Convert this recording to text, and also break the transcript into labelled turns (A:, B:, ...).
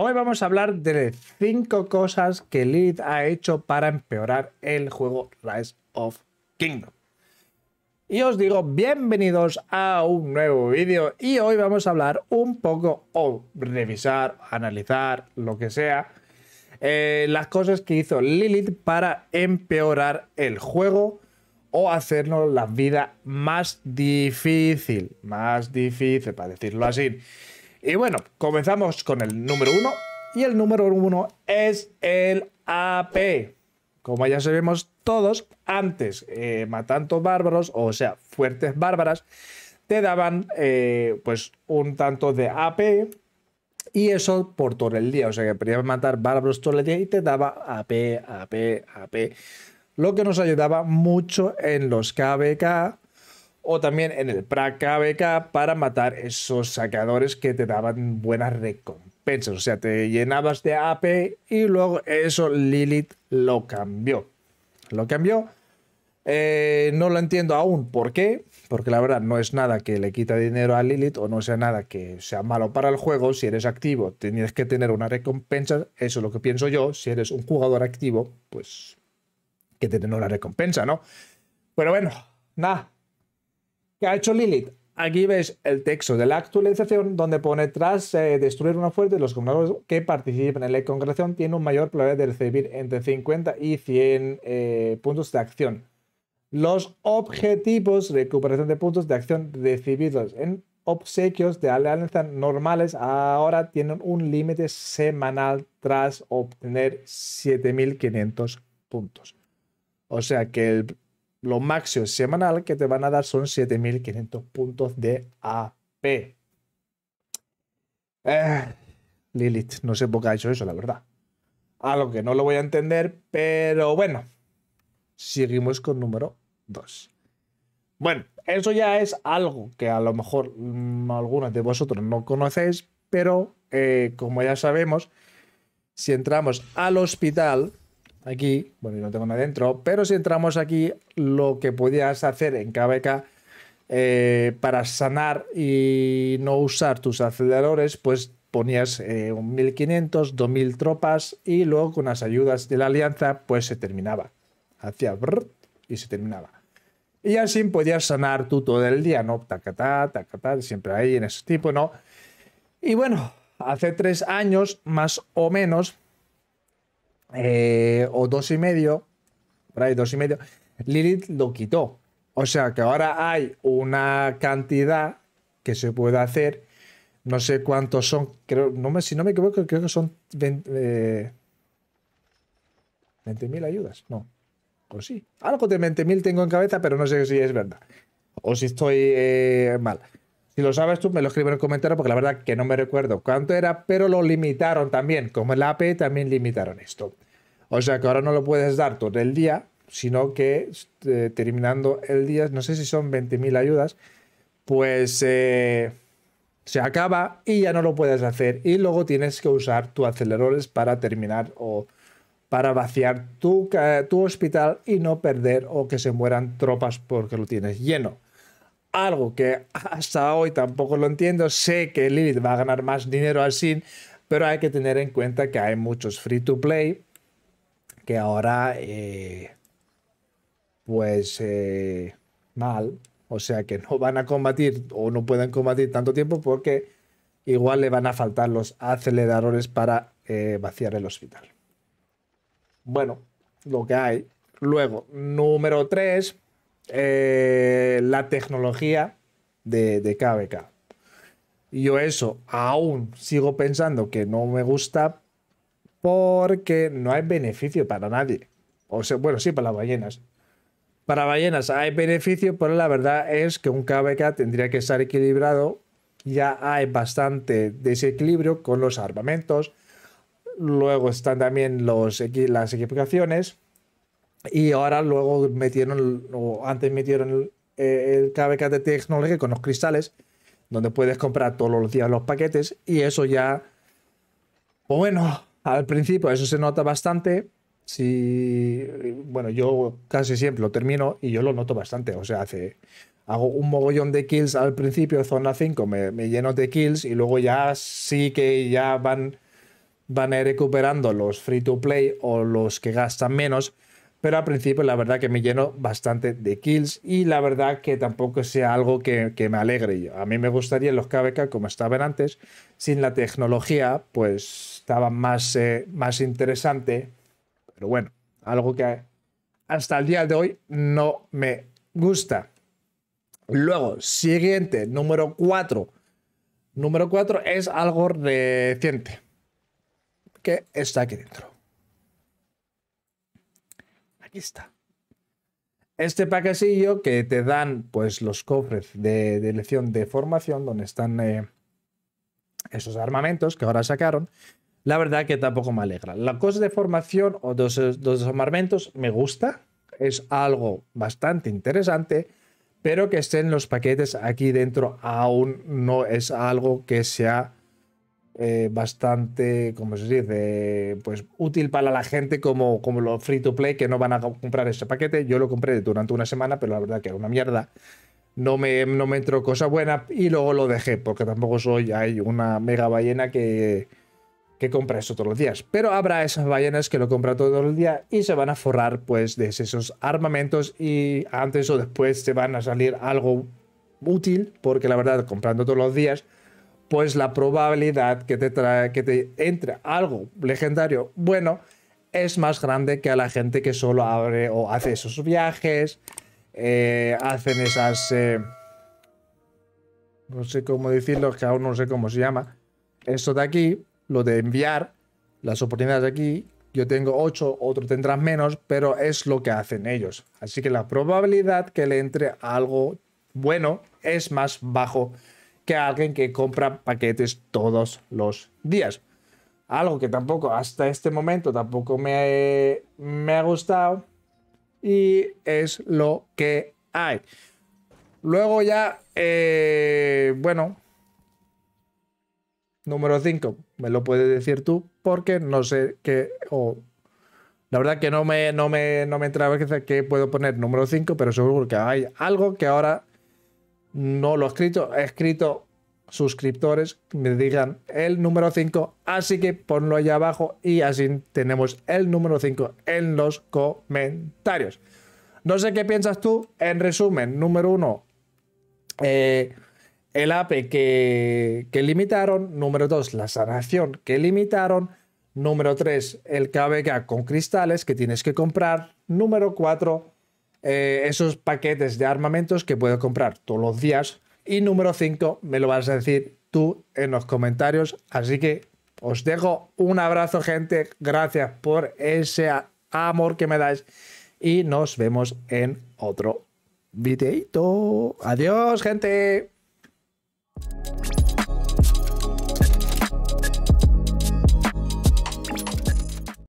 A: Hoy vamos a hablar de cinco cosas que Lilith ha hecho para empeorar el juego Rise of Kingdom. Y os digo bienvenidos a un nuevo vídeo y hoy vamos a hablar un poco o revisar, analizar, lo que sea, eh, las cosas que hizo Lilith para empeorar el juego o hacernos la vida más difícil, más difícil para decirlo así. Y bueno, comenzamos con el número uno. Y el número uno es el AP. Como ya sabemos todos, antes eh, matando bárbaros, o sea, fuertes bárbaras, te daban eh, pues un tanto de AP y eso por todo el día. O sea, que podías matar bárbaros todo el día y te daba AP, AP, AP. Lo que nos ayudaba mucho en los KBK o también en el PRAKBK para matar esos saqueadores que te daban buenas recompensas. O sea, te llenabas de AP y luego eso Lilith lo cambió. Lo cambió. Eh, no lo entiendo aún por qué, porque la verdad no es nada que le quita dinero a Lilith o no sea nada que sea malo para el juego. Si eres activo, tienes que tener una recompensa. Eso es lo que pienso yo. Si eres un jugador activo, pues que tener una recompensa, ¿no? Pero bueno, nada, ¿Qué ha hecho Lilith? Aquí ves el texto de la actualización donde pone tras eh, destruir una fuerte, los comunidades que participan en la congregación tienen un mayor probabilidad de recibir entre 50 y 100 eh, puntos de acción. Los objetivos, de recuperación de puntos de acción recibidos en obsequios de alianza normales ahora tienen un límite semanal tras obtener 7.500 puntos. O sea que el lo máximo semanal que te van a dar son 7500 puntos de AP. Eh, Lilith, no sé por qué ha hecho eso, la verdad. Algo que no lo voy a entender, pero bueno. Seguimos con número 2. Bueno, eso ya es algo que a lo mejor mm, algunos de vosotros no conocéis, pero eh, como ya sabemos, si entramos al hospital, aquí, bueno, yo no tengo nada dentro, pero si entramos aquí, lo que podías hacer en KBK eh, para sanar y no usar tus aceleradores, pues ponías 1500, eh, 2000 tropas y luego con las ayudas de la alianza, pues se terminaba. Hacía brrr y se terminaba. Y así podías sanar tú todo el día, ¿no? Tacatá, tacatá, siempre ahí en ese tipo, ¿no? Y bueno, hace tres años, más o menos, eh, o dos y medio, por ahí dos y medio, Lilith lo quitó. O sea que ahora hay una cantidad que se puede hacer, no sé cuántos son, creo, no me, si no me equivoco, creo que son 20.000 eh, ayudas, no. o sí, algo de 20.000 tengo en cabeza, pero no sé si es verdad. O si estoy eh, mal. Si lo sabes tú, me lo escribe en el comentario porque la verdad que no me recuerdo cuánto era, pero lo limitaron también. Como el AP también limitaron esto. O sea que ahora no lo puedes dar todo el día, sino que este, terminando el día, no sé si son 20.000 ayudas, pues eh, se acaba y ya no lo puedes hacer. Y luego tienes que usar tus aceleradores para terminar o para vaciar tu hospital y no perder o que se mueran tropas porque lo tienes lleno algo que hasta hoy tampoco lo entiendo. Sé que Lilith va a ganar más dinero al SIN, pero hay que tener en cuenta que hay muchos free to play que ahora, eh, pues, eh, mal. O sea que no van a combatir o no pueden combatir tanto tiempo porque igual le van a faltar los aceleradores para eh, vaciar el hospital. Bueno, lo que hay. Luego, número 3 eh, la tecnología de, de KBK. yo eso aún sigo pensando que no me gusta porque no hay beneficio para nadie. O sea, bueno, sí, para las ballenas. Para ballenas hay beneficio, pero la verdad es que un KBK tendría que estar equilibrado. Ya hay bastante desequilibrio con los armamentos. Luego están también los, las equipaciones y ahora luego metieron, o antes metieron el, eh, el KBK de Technology con los cristales, donde puedes comprar todos los días los paquetes y eso ya, bueno, al principio eso se nota bastante. Si, bueno, yo casi siempre lo termino y yo lo noto bastante. O sea, hace, hago un mogollón de kills al principio, zona 5, me, lleno de kills y luego ya sí que ya van, van recuperando los free to play o los que gastan menos pero al principio la verdad que me lleno bastante de kills y la verdad que tampoco sea algo que, me alegre. A mí me gustaría los KBK, como estaban antes, sin la tecnología, pues estaba más, eh, más interesante, pero bueno, algo que hasta el día de hoy no me gusta. Luego, siguiente, número 4. Número 4 es algo reciente que está aquí dentro está. Este paquetillo que te dan pues los cofres de, elección de formación donde están eh, esos armamentos que ahora sacaron. La verdad que tampoco me alegra. La cosa de formación o dos eh, dos armamentos me gusta. Es algo bastante interesante pero que estén los paquetes aquí dentro aún no es algo que sea eh, bastante, como se dice, pues útil para la gente como, como los free to play que no van a comprar ese paquete. Yo lo compré durante una semana, pero la verdad que era una mierda. No me, no me entró cosa buena y luego lo dejé, porque tampoco soy hay una mega ballena que, que compra eso todos los días. Pero habrá esas ballenas que lo compra todos los días y se van a forrar pues de esos armamentos y antes o después se van a salir algo útil, porque la verdad comprando todos los días pues la probabilidad que te, trae, que te entre algo legendario bueno es más grande que a la gente que solo abre o hace esos viajes, eh, hacen esas... Eh, no sé cómo decirlo, que aún no sé cómo se llama. Esto de aquí, lo de enviar, las oportunidades de aquí, yo tengo 8, otro tendrás menos, pero es lo que hacen ellos. Así que la probabilidad que le entre algo bueno es más bajo que alguien que compra paquetes todos los días. Algo que tampoco hasta este momento tampoco me, ha gustado y es lo que hay. Luego ya, eh, bueno, número 5, me lo puedes decir tú porque no sé qué, o la verdad que no me, no me, no me entra que puedo poner número 5, pero seguro que hay algo que ahora no lo he escrito, he escrito suscriptores me digan el número 5, así que ponlo allá abajo y así tenemos el número 5 en los comentarios. No sé qué piensas tú, en resumen, número 1, eh, el APE que, que limitaron, número 2, la sanación que limitaron, número 3, el KBK con cristales que tienes que comprar, número 4, eh, esos paquetes de armamentos que puedo comprar todos los días. Y número 5, me lo vas a decir tú en los comentarios. Así que os dejo un abrazo, gente. Gracias por ese amor que me dais. Y nos vemos en otro videito. Adiós, gente.